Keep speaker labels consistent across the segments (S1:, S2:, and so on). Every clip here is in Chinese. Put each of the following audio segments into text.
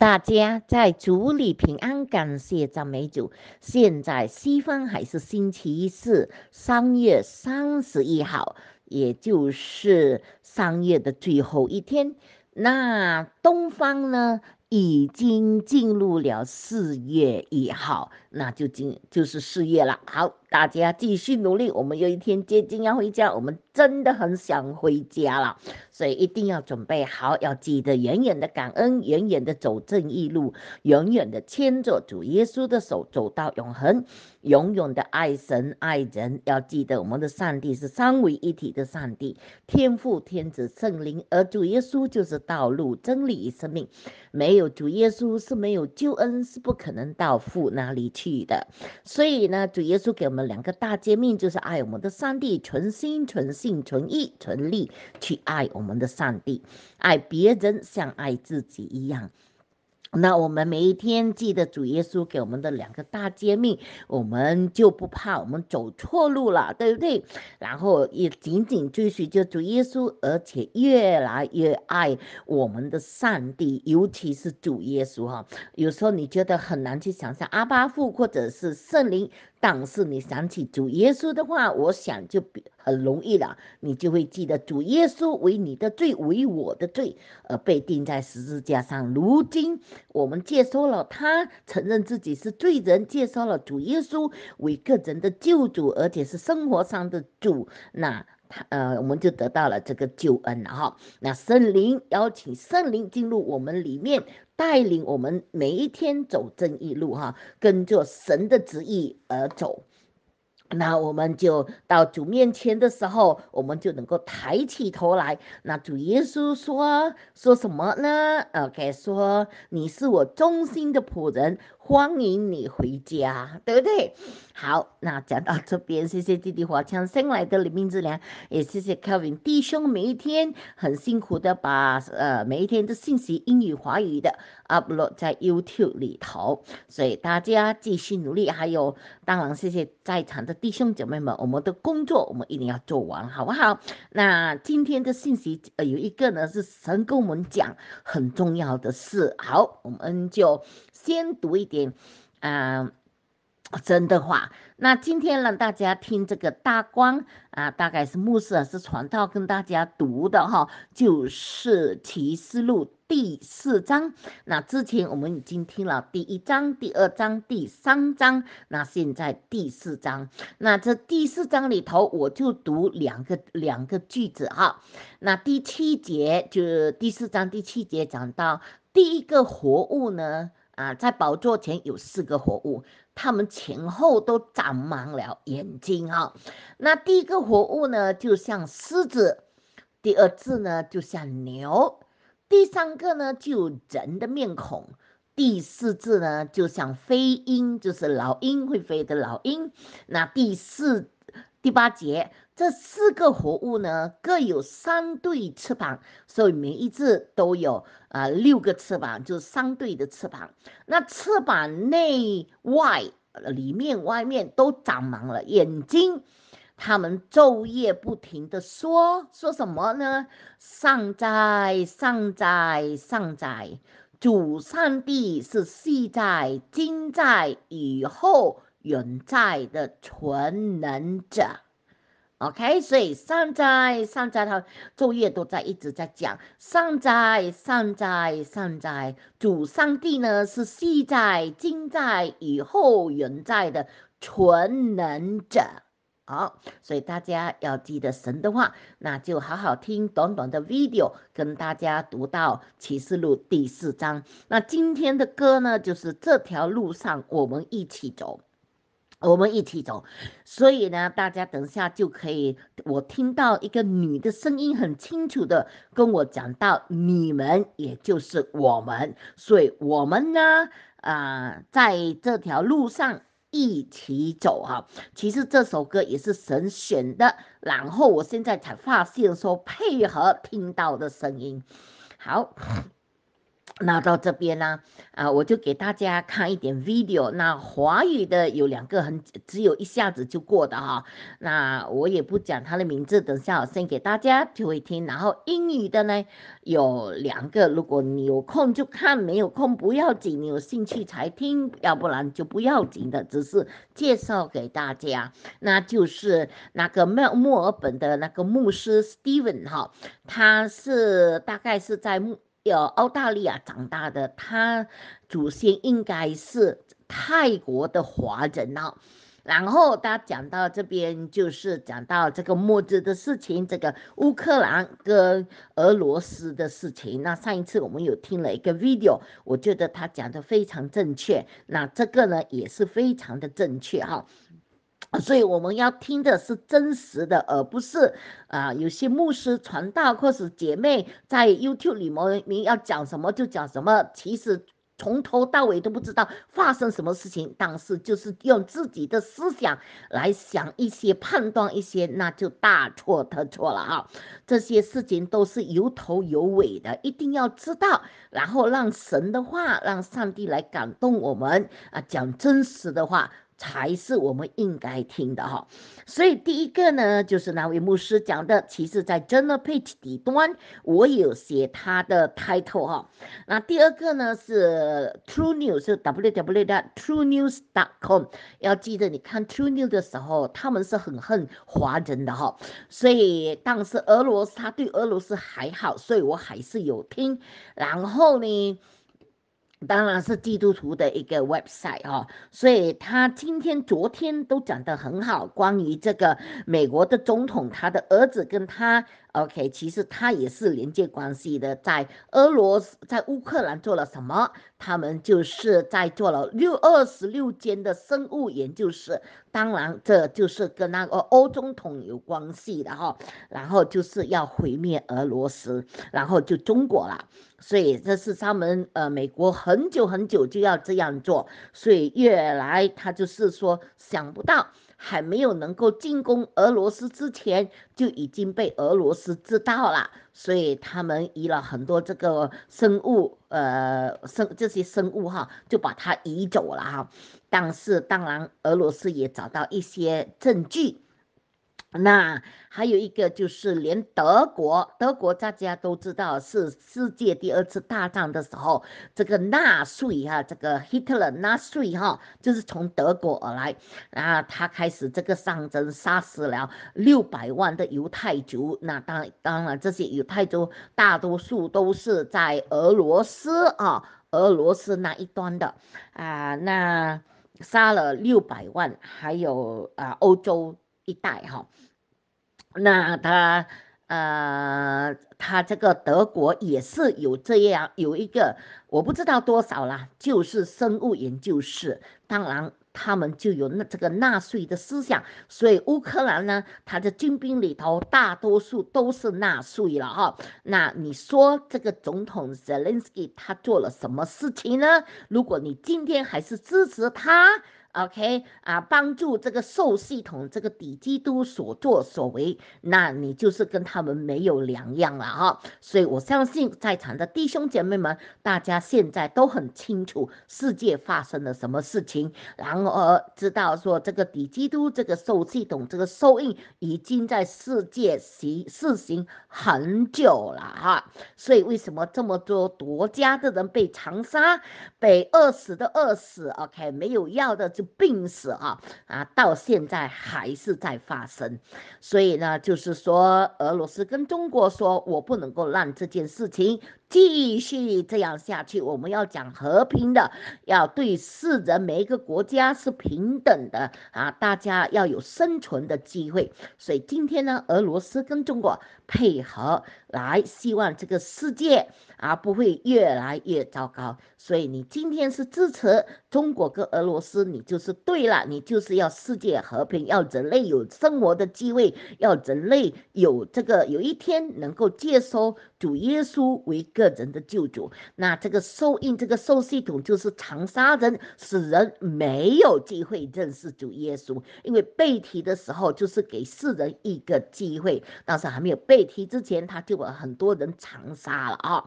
S1: 大家在主里平安，感谢赞美主。现在西方还是星期四，三月三十一号，也就是三月的最后一天。那东方呢，已经进入了四月一号，那就进就是四月了。好。大家继续努力，我们有一天接近要回家，我们真的很想回家了，所以一定要准备好，要记得远远的感恩，远远的走正义路，远远的牵着主耶稣的手走到永恒，永远的爱神爱人。要记得我们的上帝是三位一体的上帝，天父、天子、圣灵，而主耶稣就是道路、真理与生命。没有主耶稣是没有救恩，是不可能到父那里去的。所以呢，主耶稣给我们。两个大揭秘就是爱我们的上帝，存心、存性、存意、存力去爱我们的上帝，爱别人像爱自己一样。那我们每一天记得主耶稣给我们的两个大揭秘，我们就不怕我们走错路了，对不对？然后也紧紧追随着主耶稣，而且越来越爱我们的上帝，尤其是主耶稣哈。有时候你觉得很难去想象阿巴父或者是圣灵。但是你想起主耶稣的话，我想就很容易了，你就会记得主耶稣为你的罪、为我的罪而被钉在十字架上。如今我们接受了他，承认自己是罪人，接受了主耶稣为个人的救主，而且是生活上的主。那。呃，我们就得到了这个救恩了哈。那圣灵邀请圣灵进入我们里面，带领我们每一天走正义路哈，跟着神的旨意而走。那我们就到主面前的时候，我们就能够抬起头来。那主耶稣说说什么呢？o k 说你是我忠心的仆人，欢迎你回家，对不对？好，那讲到这边，谢谢弟弟华强生来的灵明之良，也谢谢 Kevin 弟兄每一天很辛苦的把呃每一天的信息英语、华语的 upload 在 YouTube 里头，所以大家继续努力。还有，当然谢谢在场的。弟兄姐妹们，我们的工作我们一定要做完，好不好？那今天的信息，呃，有一个呢是神跟我们讲很重要的事。好，我们就先读一点，啊。真的话，那今天让大家听这个大光啊，大概是牧师是传道跟大家读的哈，就是启示录第四章。那之前我们已经听了第一章、第二章、第三章，那现在第四章。那这第四章里头，我就读两个两个句子哈。那第七节就第四章第七节讲到，第一个活物呢啊，在宝座前有四个活物。他们前后都长满了眼睛啊！那第一个活物呢，就像狮子；第二字呢，就像牛；第三个呢，就人的面孔；第四字呢，就像飞鹰，就是老鹰会飞的老鹰。那第四、第八节。这四个活物呢，各有三对翅膀，所以每一只都有啊六个翅膀，就是三对的翅膀。那翅膀内外里面外面都长满了眼睛。他们昼夜不停的说说什么呢？上在上在上在，主上帝是系在、今在、以后永在的全能者。OK，所以善哉善哉，他昼夜都在一直在讲善哉善哉善哉。主上帝呢是昔在、今在、以后、远在的全能者。好，所以大家要记得神的话，那就好好听短短的 video 跟大家读到启示录第四章。那今天的歌呢，就是这条路上我们一起走。我们一起走，所以呢，大家等下就可以。我听到一个女的声音，很清楚的跟我讲到，你们也就是我们，所以我们呢，啊，在这条路上一起走啊。其实这首歌也是神选的，然后我现在才发现说配合听到的声音，好。那到这边呢，啊，我就给大家看一点 video。那华语的有两个很只有一下子就过的哈，那我也不讲他的名字，等下我先给大家就会听。然后英语的呢有两个，如果你有空就看，没有空不要紧，你有兴趣才听，要不然就不要紧的，只是介绍给大家。那就是那个墨墨尔本的那个牧师 Steven 哈，他是大概是在有澳大利亚长大的，他祖先应该是泰国的华人哦。然后他讲到这边，就是讲到这个末日的事情，这个乌克兰跟俄罗斯的事情。那上一次我们有听了一个 video，我觉得他讲的非常正确。那这个呢，也是非常的正确哈。所以我们要听的是真实的，而不是啊，有些牧师传道或是姐妹在 YouTube 里面，你要讲什么就讲什么，其实从头到尾都不知道发生什么事情，但是就是用自己的思想来想一些、判断一些，那就大错特错了啊！这些事情都是有头有尾的，一定要知道，然后让神的话、让上帝来感动我们啊，讲真实的话。才是我们应该听的哈，所以第一个呢，就是那位牧师讲的。其实，在《The Page》底端，我有写他的 title 哈。那第二个呢是 True News，是 www.truenews.com。要记得，你看 True News 的时候，他们是很恨华人的哈。所以，当时俄罗斯，他对俄罗斯还好，所以我还是有听。然后呢？当然是基督徒的一个 website 啊，所以他今天、昨天都讲得很好，关于这个美国的总统，他的儿子跟他。O.K. 其实它也是连接关系的，在俄罗斯、在乌克兰做了什么，他们就是在做了六二十六间的生物研究室，当然这就是跟那个欧总统有关系的哈，然后就是要毁灭俄罗斯，然后就中国了，所以这是他们呃美国很久很久就要这样做，所以越来他就是说想不到。还没有能够进攻俄罗斯之前，就已经被俄罗斯知道了，所以他们移了很多这个生物，呃，生这些生物哈，就把它移走了哈。但是当然，俄罗斯也找到一些证据。那还有一个就是，连德国，德国大家都知道是世界第二次大战的时候，这个纳粹哈，这个希特勒纳粹哈，就是从德国而来，啊，他开始这个战争，杀死了六百万的犹太族。那当当然，这些犹太族大多数都是在俄罗斯啊，俄罗斯那一端的啊，那杀了六百万，还有啊，欧洲。一代哈，那他呃，他这个德国也是有这样有一个，我不知道多少了，就是生物研究室。当然，他们就有那这个纳粹的思想，所以乌克兰呢，他的军兵里头大多数都是纳粹了哈。那你说这个总统泽连斯基他做了什么事情呢？如果你今天还是支持他？OK 啊，帮助这个兽系统、这个底基督所作所为，那你就是跟他们没有两样了哈。所以我相信在场的弟兄姐妹们，大家现在都很清楚世界发生了什么事情。然而知道说这个底基督、这个兽系统、这个兽印已经在世界行试行很久了哈。所以为什么这么多国家的人被长杀、被饿死的饿死？OK，没有药的。病死啊啊，到现在还是在发生，所以呢，就是说，俄罗斯跟中国说，我不能够让这件事情。继续这样下去，我们要讲和平的，要对世人每一个国家是平等的啊！大家要有生存的机会。所以今天呢，俄罗斯跟中国配合来，希望这个世界啊不会越来越糟糕。所以你今天是支持中国跟俄罗斯，你就是对了，你就是要世界和平，要人类有生活的机会，要人类有这个有一天能够接收。主耶稣为个人的救主，那这个受印，这个受系统就是长沙人，使人没有机会认识主耶稣，因为被提的时候就是给世人一个机会，但是还没有被提之前他就把很多人长沙了啊，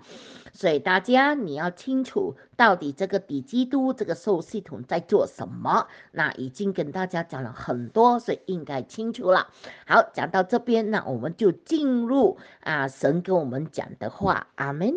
S1: 所以大家你要清楚到底这个底基督这个受系统在做什么，那已经跟大家讲了很多，所以应该清楚了。好，讲到这边，那我们就进入啊，神跟我们讲。的话，阿门。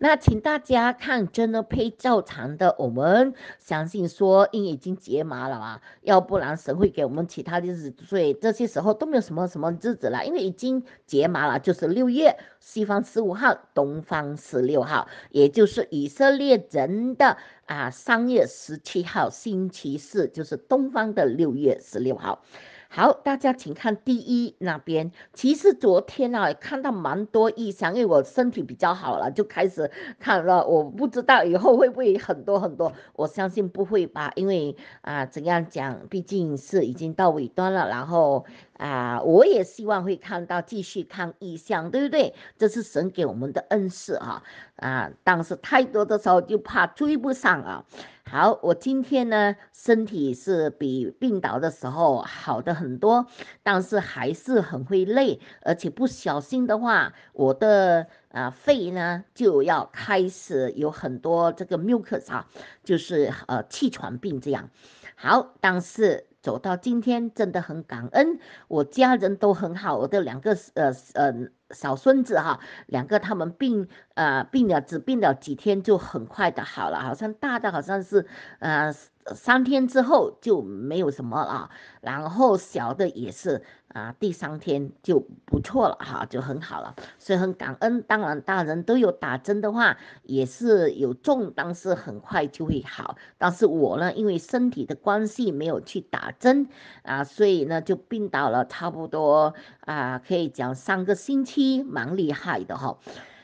S1: 那请大家看，真的配照常的。我们相信说，因已经解麻了啊，要不然神会给我们其他的日子。所以这些时候都没有什么什么日子了，因为已经解麻了，就是六月，西方十五号，东方十六号，也就是以色列人的啊，三月十七号星期四，就是东方的六月十六号。好，大家请看第一那边。其实昨天啊，看到蛮多意向，因为我身体比较好了，就开始看了。我不知道以后会不会很多很多，我相信不会吧，因为啊，怎样讲，毕竟是已经到尾端了，然后。啊，我也希望会看到继续看异象，对不对？这是神给我们的恩赐啊！啊，但是太多的时候就怕追不上啊。好，我今天呢，身体是比病倒的时候好的很多，但是还是很会累，而且不小心的话，我的啊肺呢就要开始有很多这个 mucus 啊，就是呃气喘病这样。好，但是。走到今天真的很感恩，我家人都很好，我的两个呃呃小孙子哈，两个他们病啊病了，只病了几天就很快的好了，好像大的好像是呃三天之后就没有什么了，然后小的也是啊，第三天就不错了哈，就很好了，所以很感恩。当然大人都有打针的话，也是有重，但是很快就会好。但是我呢，因为身体的关系没有去打针啊，所以呢就病倒了，差不多啊，可以讲三个星期，蛮厉害的哈。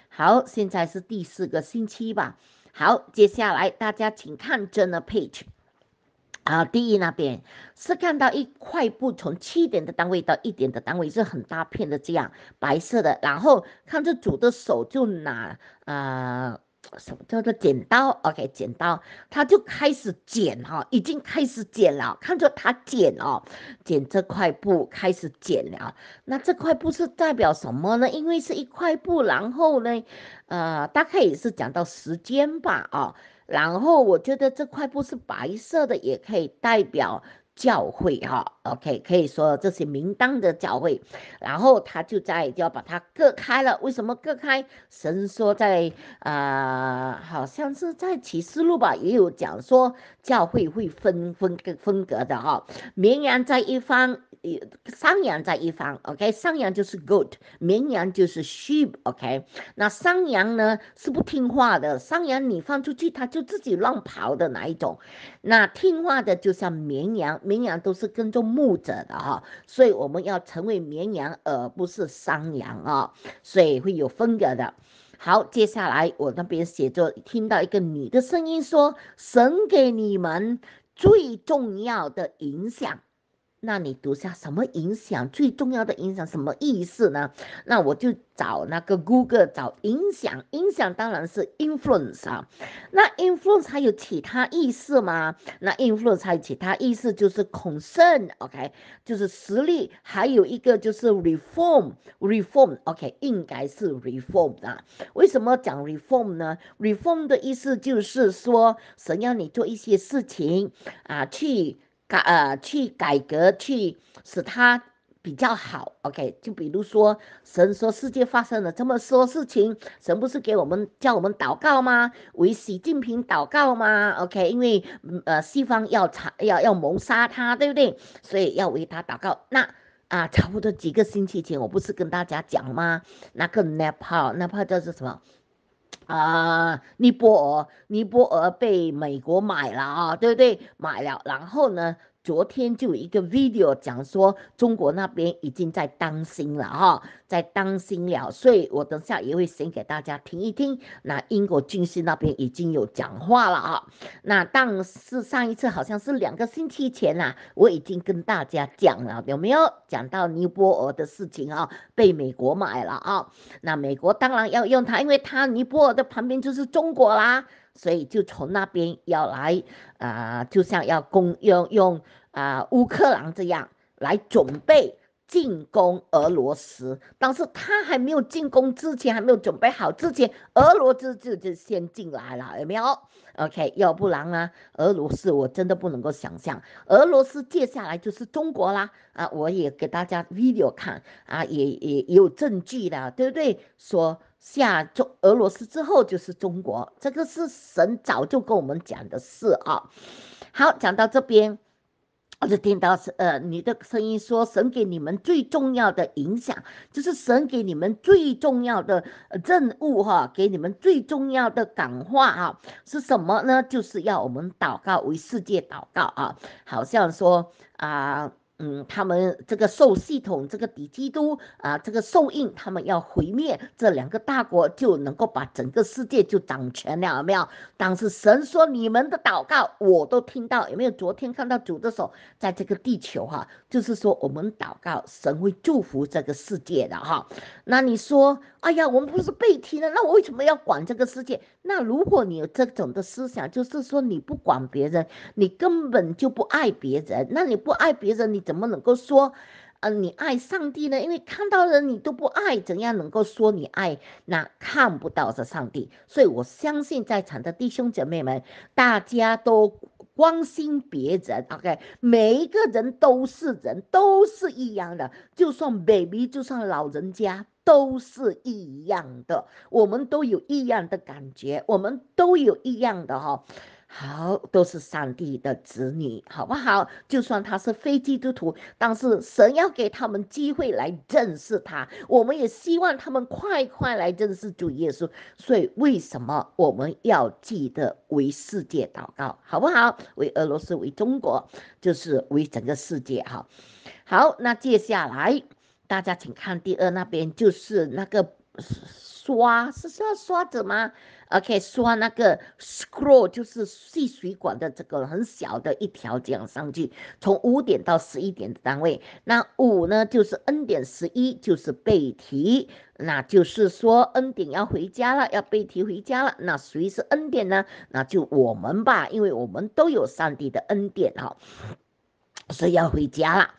S1: 好，现在是第四个星期吧。好，接下来大家请看真的 page。啊，第一那边是看到一块布，从七点的单位到一点的单位是很大片的这样白色的。然后看着主的手就拿啊，什么叫做剪刀？OK，剪刀，他就开始剪哈，已经开始剪了。看着他剪哦，剪这块布开始剪了。那这块布是代表什么呢？因为是一块布，然后呢，呃，大概也是讲到时间吧，哦，然后我觉得这块布是白色的，也可以代表。教会哈，OK，可以说这些名单的教会，然后他就在就要把它隔开了。为什么隔开？神说在啊，好像是在启示录吧，也有讲说教会会分分个分隔的哈。绵羊在一方，山羊在一方。OK，山羊就是 goat，绵羊就是 sheep。OK，那山羊呢是不听话的，山羊你放出去，它就自己乱跑的哪一种。那听话的就像绵羊。绵羊都是跟着牧者的哈，所以我们要成为绵羊而不是山羊啊，所以会有风格的。好，接下来我那边写作听到一个女的声音说：“神给你们最重要的影响。”那你读下什么影响最重要的影响什么意思呢？那我就找那个 Google 找影响，影响当然是 influence 啊。那 influence 还有其他意思吗？那 influence 还有其他意思就是 concern，OK，就是实力。还有一个就是 reform，reform，OK，应该是 reform 啊。为什么讲 reform 呢？reform 的意思就是说想要你做一些事情啊，去。呃，去改革，去使他比较好。OK，就比如说，神说世界发生了这么多事情，神不是给我们叫我们祷告吗？为习近平祷告吗？OK，因为呃，西方要查要要谋杀他，对不对？所以要为他祷告。那啊，差不多几个星期前，我不是跟大家讲吗？那个 e 怕 a 怕叫做什么？啊，尼泊尔，尼泊尔被美国买了啊，对不对？买了，然后呢？昨天就有一个 video 讲说，中国那边已经在担心了哈，在担心了，所以我等下也会先给大家听一听。那英国军事那边已经有讲话了哈，那但是上一次好像是两个星期前啊，我已经跟大家讲了，有没有讲到尼泊尔的事情啊？被美国买了啊？那美国当然要用它，因为它尼泊尔的旁边就是中国啦。所以就从那边要来啊，就像要攻，要用啊乌克兰这样来准备进攻俄罗斯，但是他还没有进攻之前，还没有准备好之前，俄罗斯就就先进来了，有没有？OK，要不然啊，俄罗斯我真的不能够想象，俄罗斯接下来就是中国啦啊，我也给大家 video 看啊，也也有证据的，对不对？说。下中俄罗斯之后就是中国，这个是神早就跟我们讲的事啊。好，讲到这边，我就听到是呃你的声音说，神给你们最重要的影响，就是神给你们最重要的任务哈，给你们最重要的感化哈，是什么呢？就是要我们祷告，为世界祷告啊，好像说啊。嗯，他们这个受系统，这个敌基督啊，这个受印，他们要毁灭这两个大国，就能够把整个世界就掌权了，有没有？当时神说：“你们的祷告我都听到，有没有？”昨天看到主的时候，在这个地球哈，就是说我们祷告，神会祝福这个世界的哈。那你说？哎呀，我们不是被踢了，那我为什么要管这个世界？那如果你有这种的思想，就是说你不管别人，你根本就不爱别人。那你不爱别人，你怎么能够说，嗯，你爱上帝呢？因为看到人你都不爱，怎样能够说你爱？那看不到这上帝。所以我相信在场的弟兄姐妹们，大家都关心别人。OK，每一个人都是人，都是一样的，就算 baby，就算老人家。都是一样的，我们都有一样的感觉，我们都有一样的哈。好，都是上帝的子女，好不好？就算他是非基督徒，但是神要给他们机会来认识他，我们也希望他们快快来认识主耶稣。所以，为什么我们要记得为世界祷告，好不好？为俄罗斯，为中国，就是为整个世界哈。好，那接下来。大家请看第二那边，就是那个刷，是刷刷子吗？OK，刷那个 scroll，就是细水管的这个很小的一条，这样上去。从五点到十一点的单位，那五呢就是 n 点十一就是背题，那就是说 n 点要回家了，要背题回家了。那谁是 n 点呢？那就我们吧，因为我们都有上帝的恩典哈，所以要回家了。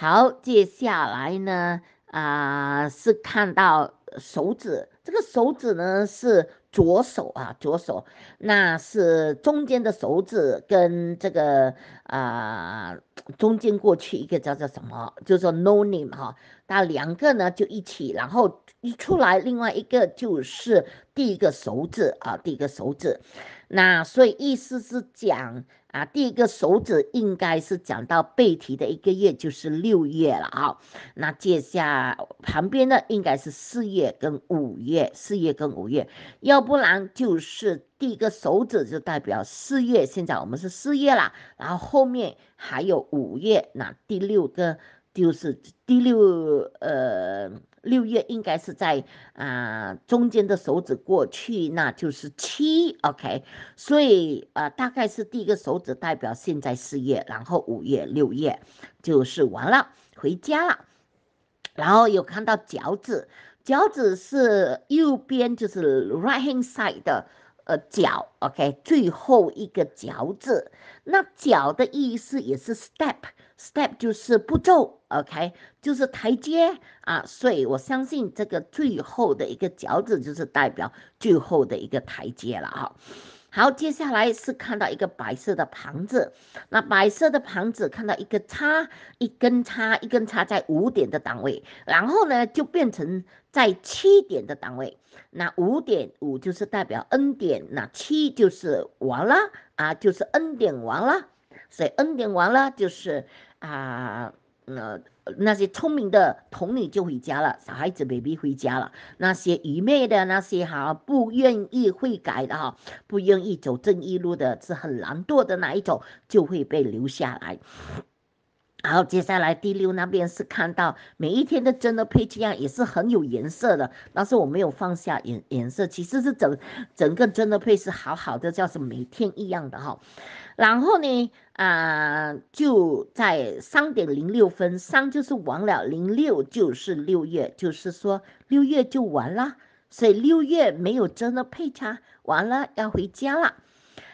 S1: 好，接下来呢，啊，是看到手指，这个手指呢是左手啊，左手，那是中间的手指跟这个啊，中间过去一个叫做什么，就说 no name 哈，那两个呢就一起，然后一出来，另外一个就是第一个手指啊，第一个手指。那所以意思是讲啊，第一个手指应该是讲到背题的一个月，就是六月了啊。那接下旁边的应该是四月跟五月，四月跟五月，要不然就是第一个手指就代表四月。现在我们是四月啦，然后后面还有五月。那第六个就是第六呃。六月应该是在啊中间的手指过去，那就是七，OK。所以啊，大概是第一个手指代表现在四月，然后五月、六月就是完了，回家了。然后有看到脚趾，脚趾是右边，就是 right hand side 的。呃，脚，OK，最后一个脚字，那脚的意思也是 step，step 就是步骤，OK，就是台阶啊，所以我相信这个最后的一个脚趾就是代表最后的一个台阶了啊。好，接下来是看到一个白色的盘子，那白色的盘子看到一个叉，一根叉，一根叉在五点的档位，然后呢就变成在七点的档位，那五点五就是代表 N 点，那七就是完了啊，就是 N 点完了，所以 N 点完了就是啊。呃，那些聪明的童女就回家了，小孩子 baby 回家了。那些愚昧的，那些哈不愿意悔改的哈，不愿意走正义路的，是很懒惰的那一种，就会被留下来。好，接下来第六那边是看到每一天的真的配器样也是很有颜色的，但是我没有放下颜颜色，其实是整整个真的配是好好的，叫是每天一样的哈。然后呢？啊，就在三点零六分，三就是完了，零六就是六月，就是说六月就完了，所以六月没有真的配差，完了要回家了。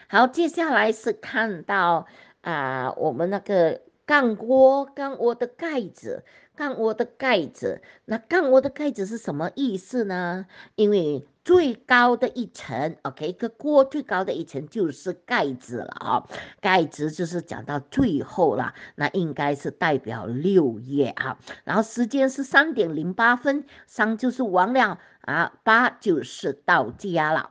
S1: 好，接下来是看到啊，我们那个干锅，干锅的盖子。干我的盖子，那干我的盖子是什么意思呢？因为最高的一层，OK，个锅最高的一层就是盖子了啊。盖子就是讲到最后了，那应该是代表六页啊。然后时间是三点零八分，三就是完了啊，八就是到家了。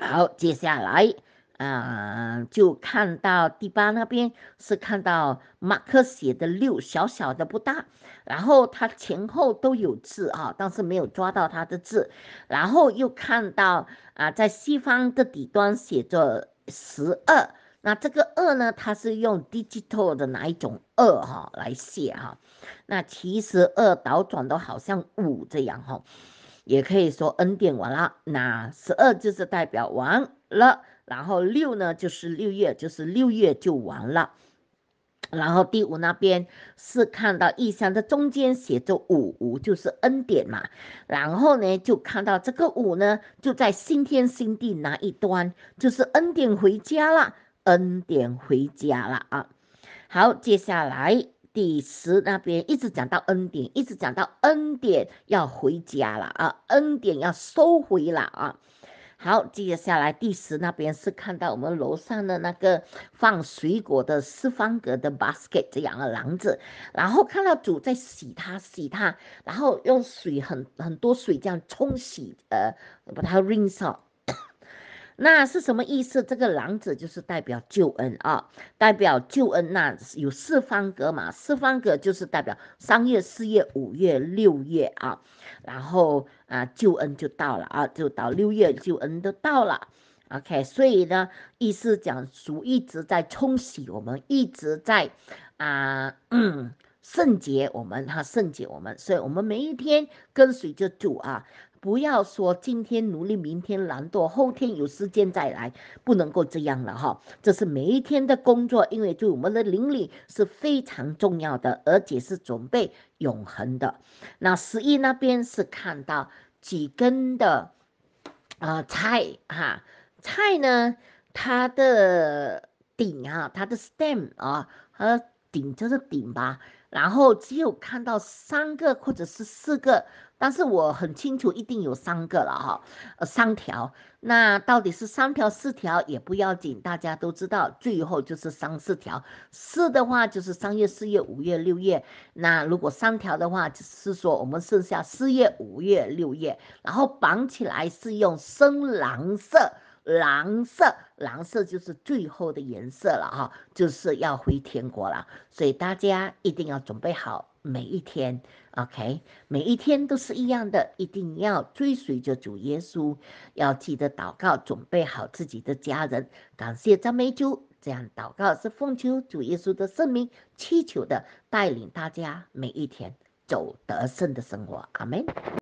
S1: 好，接下来。啊，就看到第八那边是看到马克写的六小小的不大，然后他前后都有字啊，但是没有抓到他的字。然后又看到啊，在西方的底端写着十二，那这个二呢，他是用 digital 的哪一种二哈来写哈？那其实二倒转都好像五这样哈，也可以说 n 点完了，那十二就是代表完了。然后六呢，就是六月，就是六月就完了。然后第五那边是看到意象，的中间写着五五，就是恩典嘛。然后呢，就看到这个五呢，就在新天新地那一端，就是恩典回家了，恩典回家了啊。好，接下来第十那边一直讲到恩典，一直讲到恩典要回家了啊，恩典要收回了啊。好，接下来第十那边是看到我们楼上的那个放水果的四方格的 basket 这样的篮子，然后看到主在洗它，洗它，然后用水很很多水这样冲洗，呃，把它 rinse。那是什么意思？这个狼子就是代表救恩啊，代表救恩。那有四方格嘛？四方格就是代表三月、四月、五月、六月啊。然后啊，救恩就到了啊，就到六月救恩都到了。OK，所以呢，意思讲主一直在冲洗我们，一直在啊圣洁我们哈，圣洁我们。所以，我们每一天跟随着主啊。不要说今天努力，明天懒惰，后天有时间再来，不能够这样了哈。这是每一天的工作，因为对我们的灵里是非常重要的，而且是准备永恒的。那十一那边是看到几根的，呃，菜哈，菜呢，它的顶啊，它的 stem 啊，呃，顶就是顶吧，然后只有看到三个或者是四个。但是我很清楚，一定有三个了哈，呃，三条。那到底是三条四条也不要紧，大家都知道，最后就是三四条。四的话就是三月、四月、五月、六月。那如果三条的话，就是说我们剩下四月、五月、六月，然后绑起来是用深蓝色、蓝色、蓝色，就是最后的颜色了哈，就是要回天国了。所以大家一定要准备好每一天。O.K. 每一天都是一样的，一定要追随着主耶稣，要记得祷告，准备好自己的家人，感谢赞美主。这样祷告是奉求主耶稣的圣名祈求的，带领大家每一天走得胜的生活。阿门。